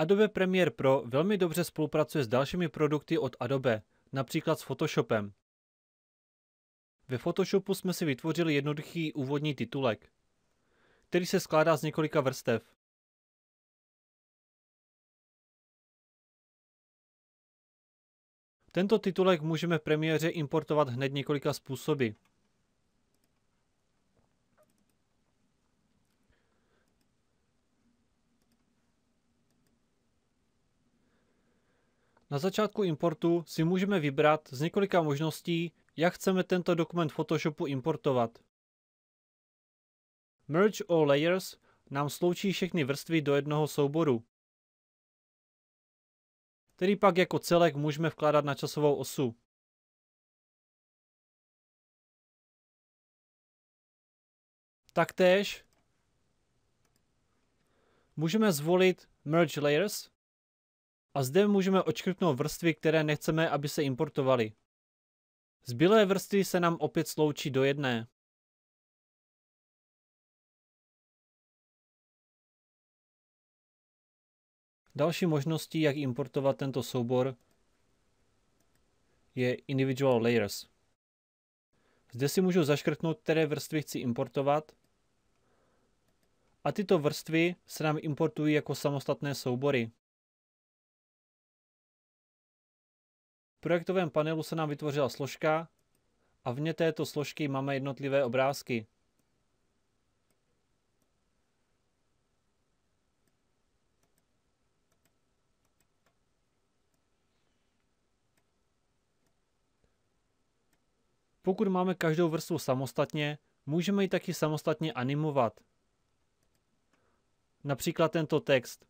Adobe Premiere Pro velmi dobře spolupracuje s dalšími produkty od Adobe, například s Photoshopem. Ve Photoshopu jsme si vytvořili jednoduchý úvodní titulek, který se skládá z několika vrstev. Tento titulek můžeme v premiéře importovat hned několika způsoby. Na začátku importu si můžeme vybrat z několika možností, jak chceme tento dokument Photoshopu importovat. Merge all layers nám sloučí všechny vrstvy do jednoho souboru, který pak jako celek můžeme vkládat na časovou osu. Taktéž můžeme zvolit Merge Layers a zde můžeme odškrtnout vrstvy, které nechceme, aby se importovaly. Zbylé vrstvy se nám opět sloučí do jedné. Další možností, jak importovat tento soubor, je Individual Layers. Zde si můžu zaškrtnout, které vrstvy chci importovat a tyto vrstvy se nám importují jako samostatné soubory. projektovém panelu se nám vytvořila složka a vně této složky máme jednotlivé obrázky. Pokud máme každou vrstvu samostatně, můžeme ji taky samostatně animovat. Například tento text.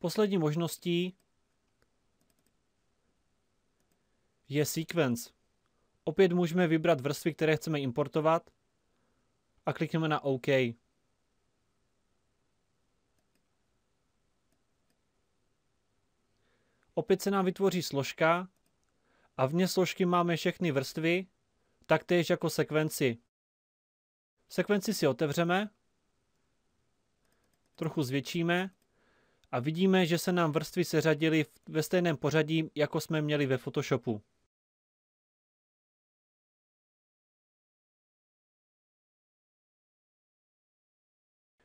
Poslední možností je sequence. Opět můžeme vybrat vrstvy, které chceme importovat a klikneme na OK. Opět se nám vytvoří složka a vně složky máme všechny vrstvy, taktéž jako sekvenci. Sekvenci si otevřeme, trochu zvětšíme a vidíme, že se nám vrstvy seřadily ve stejném pořadí, jako jsme měli ve Photoshopu.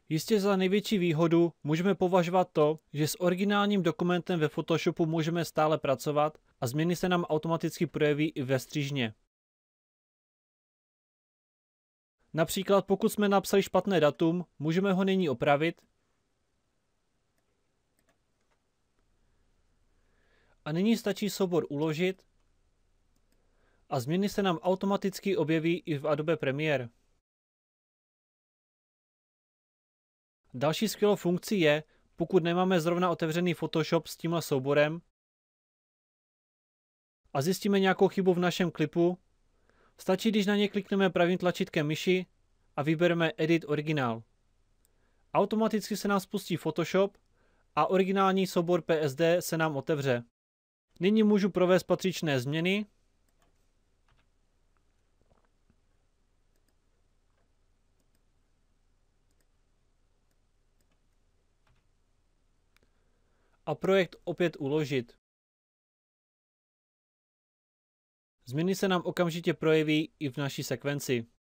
Jistě za největší výhodu můžeme považovat to, že s originálním dokumentem ve Photoshopu můžeme stále pracovat a změny se nám automaticky projeví i ve střížně. Například pokud jsme napsali špatné datum, můžeme ho nyní opravit a nyní stačí soubor uložit a změny se nám automaticky objeví i v Adobe Premiere. Další skvělou funkcí je, pokud nemáme zrovna otevřený Photoshop s tímhle souborem a zjistíme nějakou chybu v našem klipu, stačí, když na ně klikneme pravým tlačítkem myši a vybereme Edit Originál. Automaticky se nám spustí Photoshop a originální soubor PSD se nám otevře. Nyní můžu provést patřičné změny. A projekt opět uložit. Změny se nám okamžitě projeví i v naší sekvenci.